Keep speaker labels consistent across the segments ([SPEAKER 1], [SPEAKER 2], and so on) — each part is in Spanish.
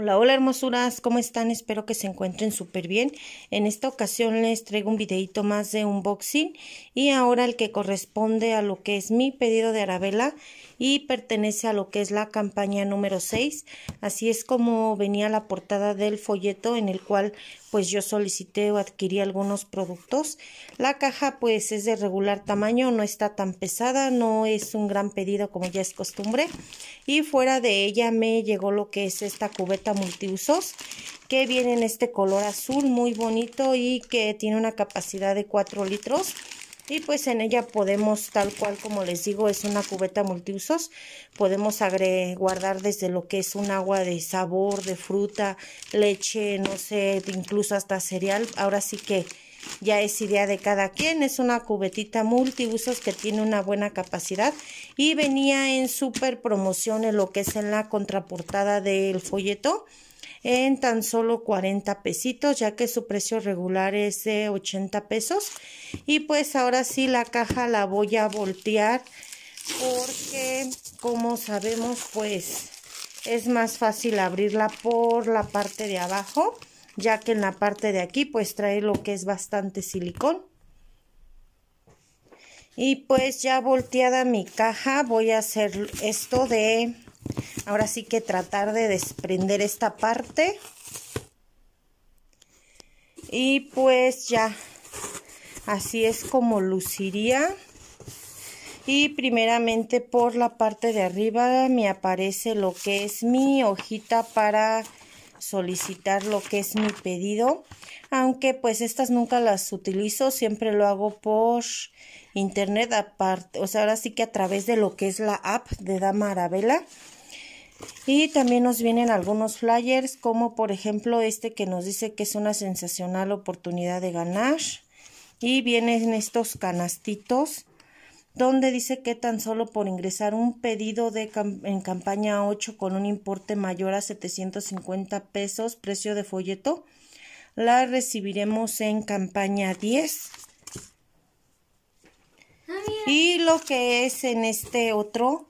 [SPEAKER 1] Hola, hola hermosuras, ¿cómo están? Espero que se encuentren súper bien. En esta ocasión les traigo un videito más de unboxing y ahora el que corresponde a lo que es mi pedido de Arabella y pertenece a lo que es la campaña número 6. Así es como venía la portada del folleto en el cual pues yo solicité o adquirí algunos productos. La caja pues es de regular tamaño, no está tan pesada, no es un gran pedido como ya es costumbre. Y fuera de ella me llegó lo que es esta cubeta multiusos que viene en este color azul muy bonito y que tiene una capacidad de 4 litros y pues en ella podemos tal cual como les digo es una cubeta multiusos podemos agregar, guardar desde lo que es un agua de sabor de fruta leche no sé incluso hasta cereal ahora sí que ya es idea de cada quien, es una cubetita multiusos que tiene una buena capacidad y venía en super promoción en lo que es en la contraportada del folleto en tan solo 40 pesitos, ya que su precio regular es de 80 pesos. Y pues ahora sí la caja la voy a voltear porque como sabemos pues es más fácil abrirla por la parte de abajo, ya que en la parte de aquí pues trae lo que es bastante silicón. Y pues ya volteada mi caja voy a hacer esto de Ahora sí que tratar de desprender esta parte. Y pues ya, así es como luciría. Y primeramente por la parte de arriba me aparece lo que es mi hojita para solicitar lo que es mi pedido. Aunque pues estas nunca las utilizo, siempre lo hago por internet aparte, o sea, ahora sí que a través de lo que es la app de Dama Arabella. Y también nos vienen algunos flyers, como por ejemplo este que nos dice que es una sensacional oportunidad de ganar. Y vienen estos canastitos donde dice que tan solo por ingresar un pedido de en campaña 8 con un importe mayor a 750 pesos, precio de folleto, la recibiremos en campaña 10. Ah, y lo que es en este otro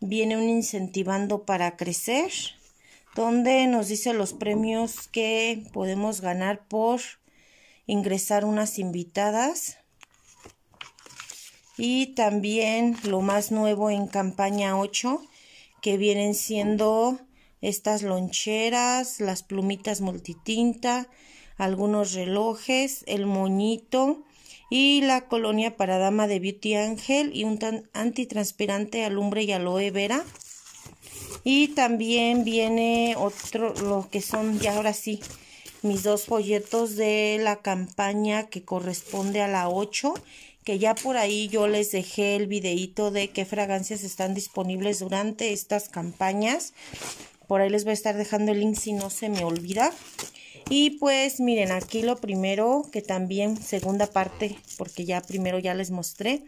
[SPEAKER 1] viene un incentivando para crecer, donde nos dice los premios que podemos ganar por ingresar unas invitadas. Y también lo más nuevo en campaña 8, que vienen siendo estas loncheras, las plumitas multitinta, algunos relojes, el moñito, y la colonia para dama de Beauty Angel y un antitranspirante alumbre y aloe vera. Y también viene otro, lo que son ya ahora sí, mis dos folletos de la campaña que corresponde a la 8, que ya por ahí yo les dejé el videito de qué fragancias están disponibles durante estas campañas. Por ahí les voy a estar dejando el link si no se me olvida. Y pues miren, aquí lo primero, que también segunda parte, porque ya primero ya les mostré,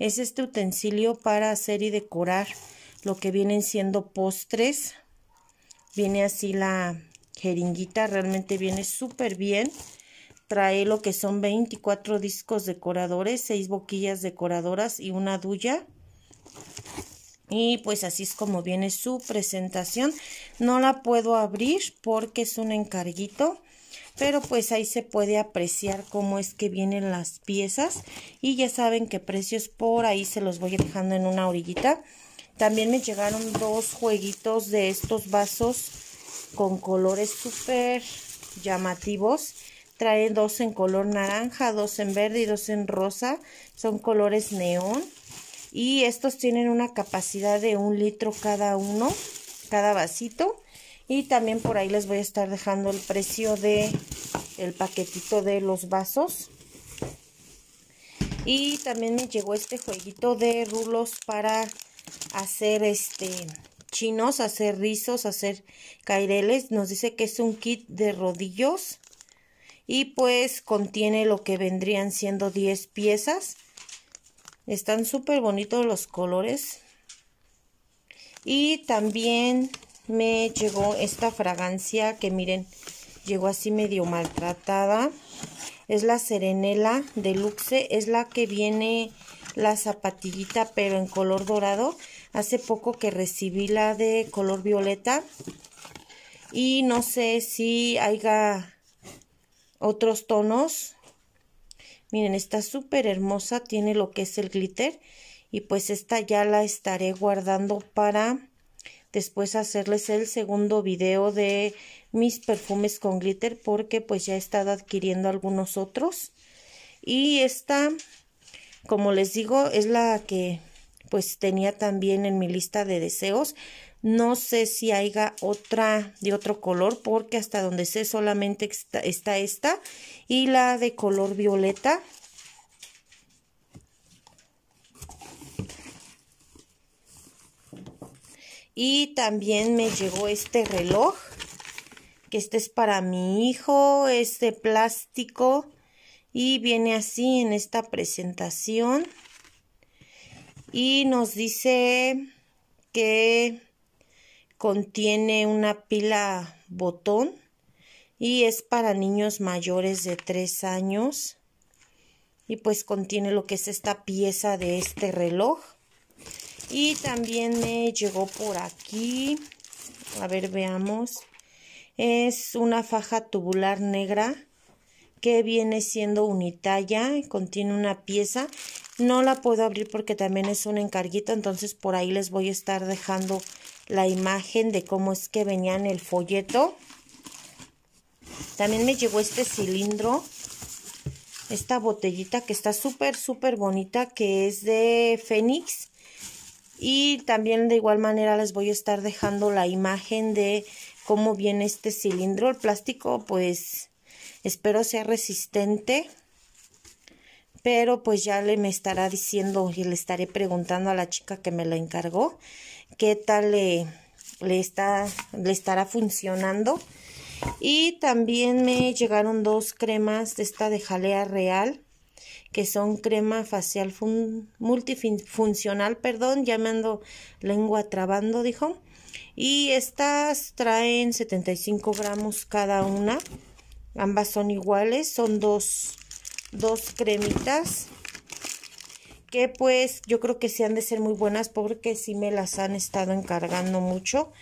[SPEAKER 1] es este utensilio para hacer y decorar lo que vienen siendo postres. Viene así la jeringuita, realmente viene súper bien. Trae lo que son 24 discos decoradores, 6 boquillas decoradoras y una duya. Y pues así es como viene su presentación. No la puedo abrir porque es un encarguito. Pero pues ahí se puede apreciar cómo es que vienen las piezas. Y ya saben que precios por ahí se los voy dejando en una orillita. También me llegaron dos jueguitos de estos vasos con colores súper llamativos. Trae dos en color naranja, dos en verde y dos en rosa. Son colores neón y estos tienen una capacidad de un litro cada uno, cada vasito. Y también por ahí les voy a estar dejando el precio de el paquetito de los vasos. Y también me llegó este jueguito de rulos para hacer este chinos, hacer rizos, hacer caireles. Nos dice que es un kit de rodillos y pues contiene lo que vendrían siendo 10 piezas. Están súper bonitos los colores. Y también me llegó esta fragancia que miren, llegó así medio maltratada. Es la Serenela Deluxe, es la que viene la zapatillita pero en color dorado. Hace poco que recibí la de color violeta y no sé si haya otros tonos Miren, está súper hermosa, tiene lo que es el glitter y pues esta ya la estaré guardando para después hacerles el segundo video de mis perfumes con glitter porque pues ya he estado adquiriendo algunos otros. Y esta, como les digo, es la que pues tenía también en mi lista de deseos no sé si haya otra de otro color porque hasta donde sé solamente está, esta y la de color violeta. Y también me llegó este reloj, que este es para mi hijo, es de plástico y viene así en esta presentación. Y nos dice que contiene una pila botón y es para niños mayores de 3 años y pues contiene lo que es esta pieza de este reloj y también me llegó por aquí a ver veamos es una faja tubular negra que viene siendo unitalla, contiene una pieza. No la puedo abrir porque también es un encarguito, entonces por ahí les voy a estar dejando la imagen de cómo es que venían el folleto. También me llegó este cilindro, esta botellita que está súper, súper bonita, que es de Fénix. Y también de igual manera les voy a estar dejando la imagen de cómo viene este cilindro. El plástico pues Espero sea resistente, pero pues ya le me estará diciendo y le estaré preguntando a la chica que me lo encargó qué tal le, le, está, le estará funcionando. Y también me llegaron dos cremas de esta de jalea real, que son crema facial multifuncional, perdón, ya me ando lengua trabando, dijo. Y estas traen 75 gramos cada una ambas son iguales son dos dos cremitas que pues yo creo que se han de ser muy buenas porque sí me las han estado encargando mucho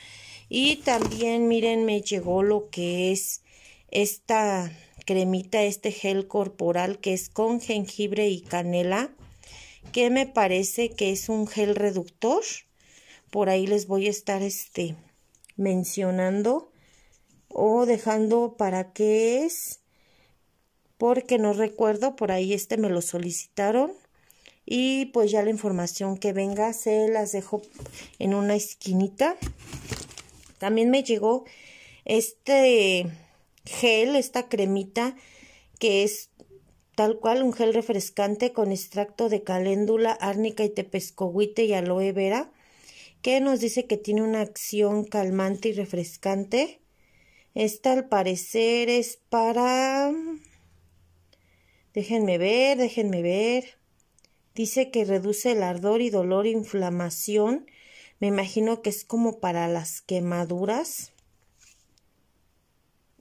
[SPEAKER 1] y también miren me llegó lo que es esta cremita este gel corporal que es con jengibre y canela que me parece que es un gel reductor por ahí les voy a estar este mencionando o dejando para qué es, porque no recuerdo, por ahí este me lo solicitaron y pues ya la información que venga se las dejo en una esquinita. También me llegó este gel, esta cremita que es tal cual un gel refrescante con extracto de caléndula, árnica y tepescohuite y aloe vera que nos dice que tiene una acción calmante y refrescante esta al parecer es para... Déjenme ver, déjenme ver. Dice que reduce el ardor y dolor, inflamación. Me imagino que es como para las quemaduras.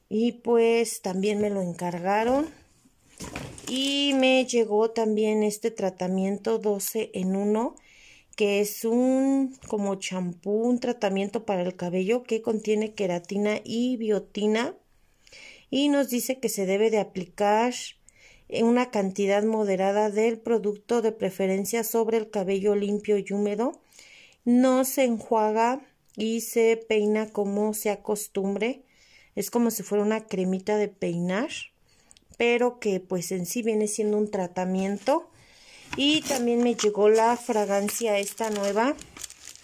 [SPEAKER 1] Y pues también me lo encargaron. Y me llegó también este tratamiento 12 en 1 que es un como champú, un tratamiento para el cabello que contiene queratina y biotina y nos dice que se debe de aplicar una cantidad moderada del producto de preferencia sobre el cabello limpio y húmedo. No se enjuaga y se peina como se acostumbre. Es como si fuera una cremita de peinar, pero que pues en sí viene siendo un tratamiento y también me llegó la fragancia esta nueva.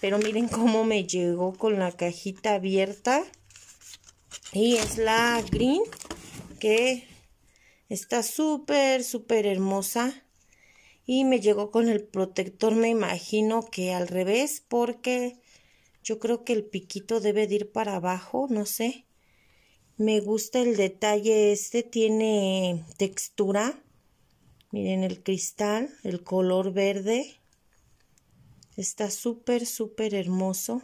[SPEAKER 1] Pero miren cómo me llegó con la cajita abierta. Y es la Green. Que está súper, súper hermosa. Y me llegó con el protector, me imagino que al revés. Porque yo creo que el piquito debe de ir para abajo, no sé. Me gusta el detalle este, tiene textura Miren el cristal, el color verde. Está súper, súper hermoso.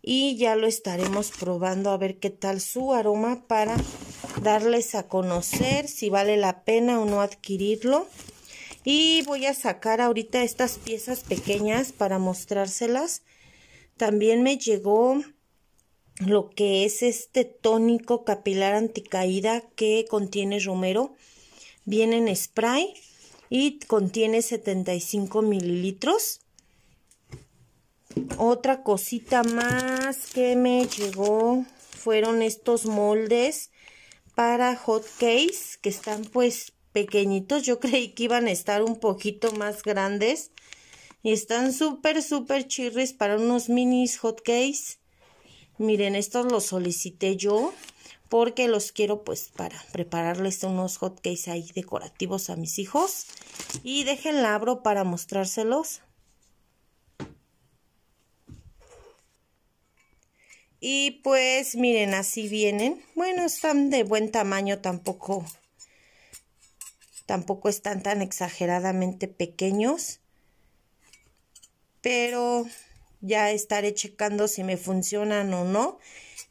[SPEAKER 1] Y ya lo estaremos probando a ver qué tal su aroma para darles a conocer si vale la pena o no adquirirlo. Y voy a sacar ahorita estas piezas pequeñas para mostrárselas. También me llegó lo que es este tónico capilar anticaída que contiene romero. Viene en spray y contiene 75 mililitros. Otra cosita más que me llegó fueron estos moldes para hot cakes que están pues pequeñitos. Yo creí que iban a estar un poquito más grandes. Y están súper, súper chirris para unos minis cakes. Miren, estos los solicité yo porque los quiero pues para prepararles unos hotcakes ahí decorativos a mis hijos y déjenla abro para mostrárselos y pues miren así vienen bueno están de buen tamaño tampoco tampoco están tan exageradamente pequeños pero ya estaré checando si me funcionan o no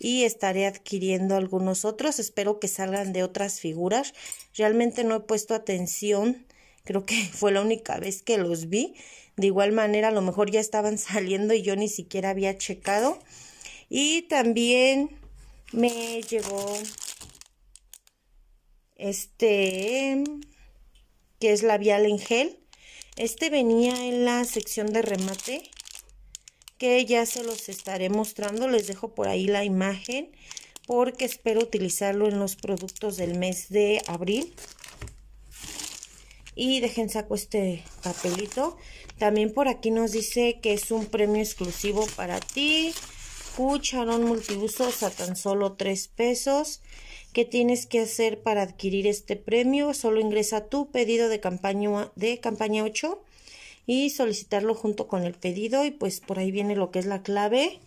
[SPEAKER 1] y estaré adquiriendo algunos otros. Espero que salgan de otras figuras. Realmente no he puesto atención. Creo que fue la única vez que los vi. De igual manera, a lo mejor ya estaban saliendo y yo ni siquiera había checado. Y también me llegó este, que es labial en gel. Este venía en la sección de remate que ya se los estaré mostrando. Les dejo por ahí la imagen porque espero utilizarlo en los productos del mes de abril. Y dejen saco este papelito. También por aquí nos dice que es un premio exclusivo para ti. Cucharón multiusos a tan solo 3 pesos. ¿Qué tienes que hacer para adquirir este premio? Solo ingresa tu pedido de campaña, de campaña 8 y solicitarlo junto con el pedido y pues por ahí viene lo que es la clave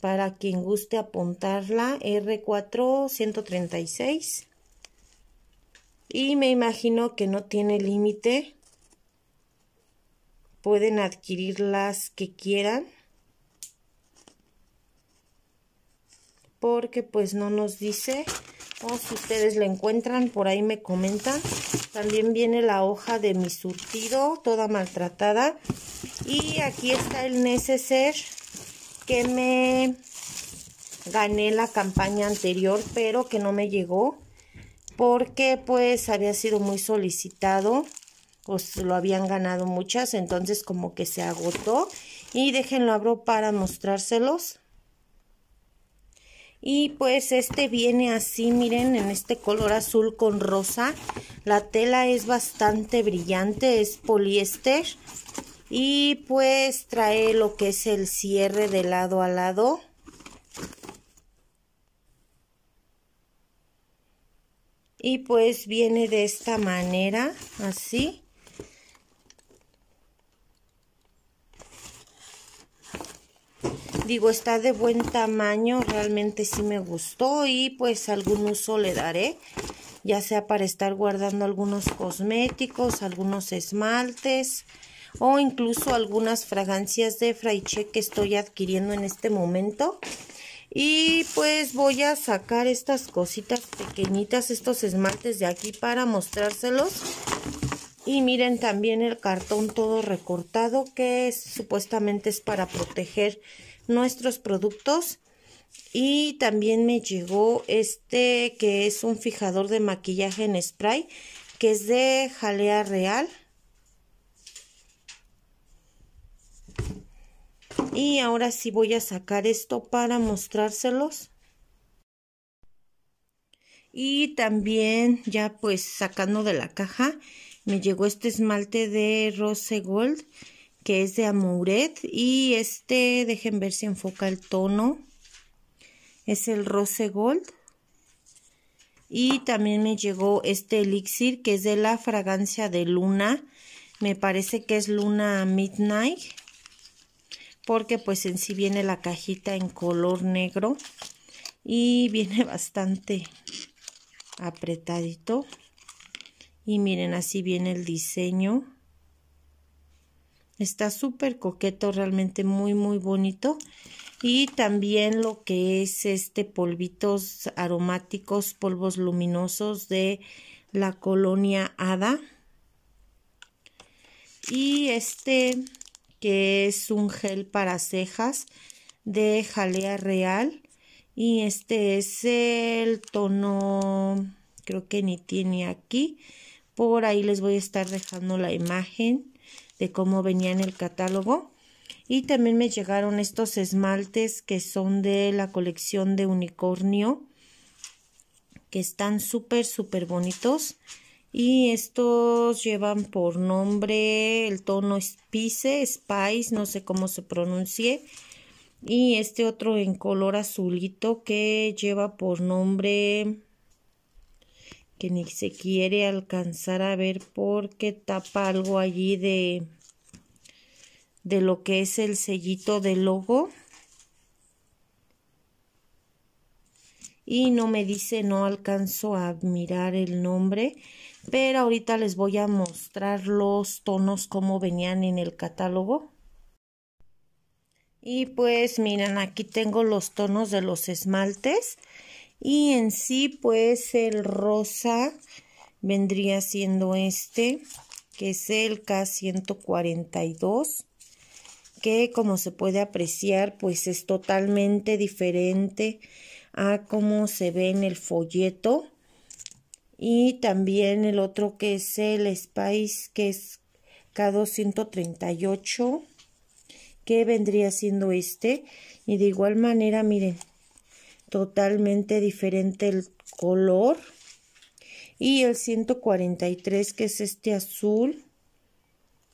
[SPEAKER 1] para quien guste apuntarla R4 y me imagino que no tiene límite pueden adquirir las que quieran porque pues no nos dice o si ustedes la encuentran por ahí me comentan también viene la hoja de mi surtido toda maltratada y aquí está el neceser que me gané la campaña anterior pero que no me llegó porque pues había sido muy solicitado pues lo habían ganado muchas entonces como que se agotó y déjenlo abro para mostrárselos y pues este viene así, miren, en este color azul con rosa. La tela es bastante brillante, es poliéster. Y pues trae lo que es el cierre de lado a lado. Y pues viene de esta manera, así. Digo, está de buen tamaño, realmente sí me gustó y pues algún uso le daré, ya sea para estar guardando algunos cosméticos, algunos esmaltes o incluso algunas fragancias de Fraiche que estoy adquiriendo en este momento. Y pues voy a sacar estas cositas pequeñitas, estos esmaltes de aquí para mostrárselos y miren también el cartón todo recortado que supuestamente es para proteger nuestros productos. Y también me llegó este que es un fijador de maquillaje en spray que es de jalea real. Y ahora sí voy a sacar esto para mostrárselos. Y también ya pues sacando de la caja me llegó este esmalte de Rose Gold que es de Amouret y este, dejen ver si enfoca el tono, es el Rose Gold. Y también me llegó este elixir que es de la fragancia de Luna, me parece que es Luna Midnight, porque pues en sí viene la cajita en color negro y viene bastante apretadito y miren así viene el diseño está súper coqueto realmente muy muy bonito y también lo que es este polvitos aromáticos polvos luminosos de la colonia hada y este que es un gel para cejas de jalea real y este es el tono creo que ni tiene aquí por ahí les voy a estar dejando la imagen de cómo venía en el catálogo y también me llegaron estos esmaltes que son de la colección de unicornio que están súper súper bonitos y estos llevan por nombre el tono Spice, Spice, no sé cómo se pronuncie y este otro en color azulito que lleva por nombre que ni se quiere alcanzar a ver porque tapa algo allí de de lo que es el sellito del logo y no me dice no alcanzo a mirar el nombre pero ahorita les voy a mostrar los tonos como venían en el catálogo y pues miren, aquí tengo los tonos de los esmaltes. Y en sí, pues el rosa vendría siendo este, que es el K142, que como se puede apreciar, pues es totalmente diferente a cómo se ve en el folleto. Y también el otro que es el Spice, que es K238 que vendría siendo este y de igual manera miren totalmente diferente el color y el 143 que es este azul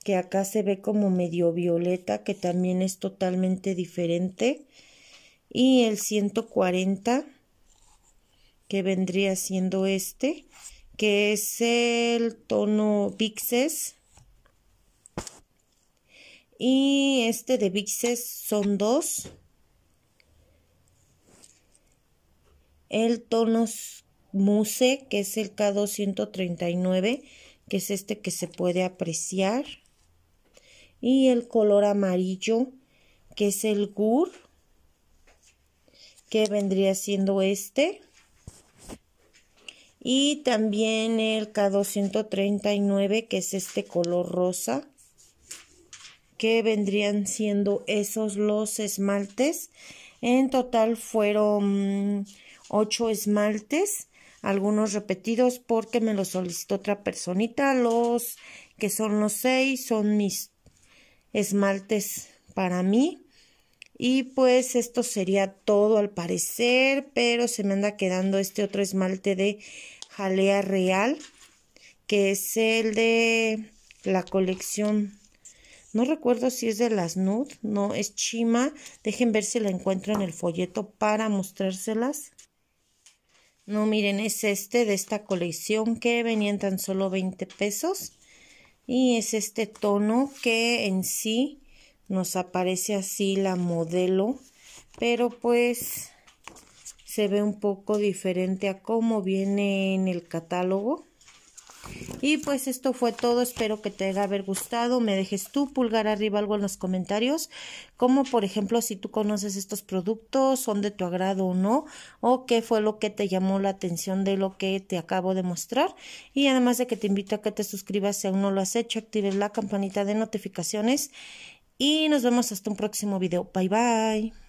[SPEAKER 1] que acá se ve como medio violeta que también es totalmente diferente y el 140 que vendría siendo este que es el tono Pixes y este de Bixes son dos. El Tonos Muse, que es el K239, que es este que se puede apreciar. Y el color amarillo, que es el Gur, que vendría siendo este. Y también el K239, que es este color rosa que vendrían siendo esos los esmaltes. En total fueron mm, ocho esmaltes, algunos repetidos porque me los solicitó otra personita. Los que son los seis son mis esmaltes para mí. Y pues esto sería todo al parecer, pero se me anda quedando este otro esmalte de jalea real, que es el de la colección no recuerdo si es de las Nud, no, es Chima. Dejen ver si la encuentro en el folleto para mostrárselas. No, miren, es este de esta colección que venían tan solo 20 pesos. Y es este tono que en sí nos aparece así la modelo. Pero pues se ve un poco diferente a cómo viene en el catálogo. Y pues esto fue todo, espero que te haya gustado, me dejes tu pulgar arriba algo en los comentarios, como por ejemplo si tú conoces estos productos, son de tu agrado o no, o qué fue lo que te llamó la atención de lo que te acabo de mostrar. Y además de que te invito a que te suscribas si aún no lo has hecho, actives la campanita de notificaciones y nos vemos hasta un próximo video. Bye bye.